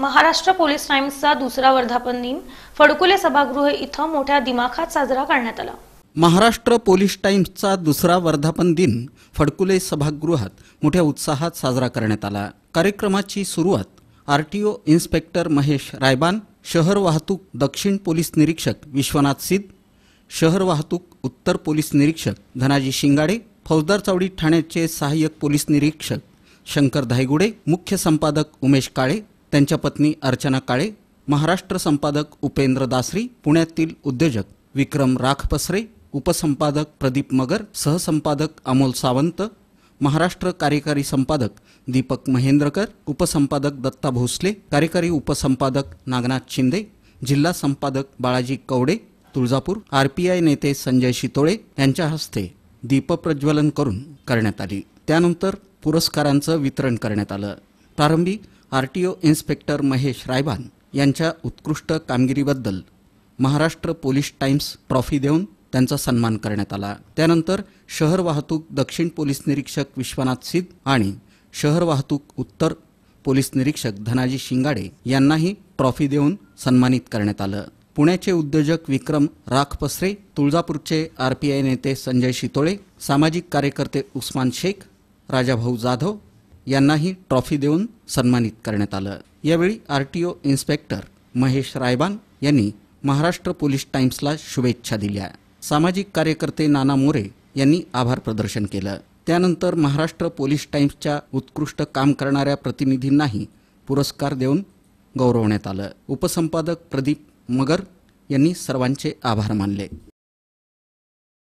Maharashtra police टाइम्सचा दुसरा वर्धापन दिन फडकुले सभागृह इथं मोठ्या दिमाखात साजरा करण्यात आला महाराष्ट्र पोलीस टाइम्सचा दुसरा वर्धापन दिन फडकुले सभागृहात मोठ्या उत्साहात साजरा करण्यात आला कार्यक्रमाची सुरुवात R T O inspector Mahesh Raiban शहर वाहतूक दक्षिण पोलीस निरीक्षक विश्वनाथ सिद्ध शहर वाहतूक उत्तर पोलीस निरीक्षक धनाजी शिंगाडे फौजदार चावडी ठाण्याचे सहाय्यक पोलीस निरीक्षक शंकर धायगुडे मुख्य संपादक उमेश काळे त्यांच्या पत्नी अर्चना काळे महाराष्ट्र संपादक उपेंद्र दासरी पुण्यातील उद्योजक विक्रम राखपसरे उपसंपादक प्रदीप मगर सहसंपादक अमोल सावंत महाराष्ट्र कार्यकारी संपादक दीपक महेंद्रकर उपसंपादक दत्ता भोसले कार्यकारी उपसंपादक नागनाथ शिंदे जिल्हा संपादक Balaji Kawade Tuljapur R P I नेते संजय शितोळे यांच्या हस्ते दीपप्रज्वलन करून करण्यात आली त्यानंतर पुरस्कारांचं वितरण करण्यात आलं प्रारंभी आरटीओ इन्स्पेक्टर महेश रायबान यांच्या उत्कृष्ट कामगिरीबद्दल महाराष्ट्र पोलीस टाइम्स ट्रॉफी देऊन त्यांचा सन्मान करण्यात आला त्यानंतर शहर वाहतूक दक्षिण पोलीस निरीक्षक विश्वनाथ सिद्ध आणि शहर वाहतूक उत्तर पोलीस निरीक्षक धनाजी शिंगाडे यांनाही ट्रॉफी देऊन सन्मानित करण्यात आलं पुण्याचे उद्योजक विक्रम राखपसरे तुळजापूरचे आरपीआय नेते संजय शितोळे सामाजिक कार्यकर्ते उस्मान शेख राजाभाऊ जाधव यांनाही ट्रॉफी देऊन सन्मानित करण्यात आलं यावेळी R T O inspector Mahesh Raiban यांनी महाराष्ट्र पोलीस टाइम्सला शुभेच्छा दिल्या सामाजिक कार्यकर्ते नाना मोरे यांनी आभार प्रदर्शन केलं त्यानंतर महाराष्ट्र पोलीस टाइम्सच्या उत्कृष्ट काम करणाऱ्या प्रतिनिधींनाही पुरस्कार देऊन गौरवण्यात आलं उपसंपादक प्रदीप मगर यांनी सर्वांचे आभार मानले